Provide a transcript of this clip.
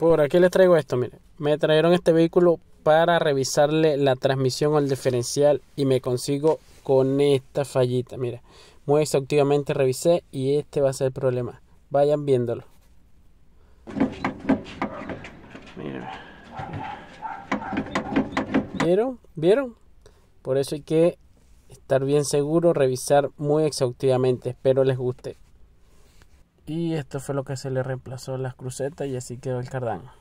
Por aquí les traigo esto, miren. Me trajeron este vehículo para revisarle la transmisión al diferencial y me consigo con esta fallita, mira. Muy exhaustivamente revisé y este va a ser el problema. Vayan viéndolo. Mira. ¿Vieron? ¿Vieron? Por eso hay que estar bien seguro, revisar muy exhaustivamente. Espero les guste y esto fue lo que se le reemplazó las crucetas y así quedó el cardán.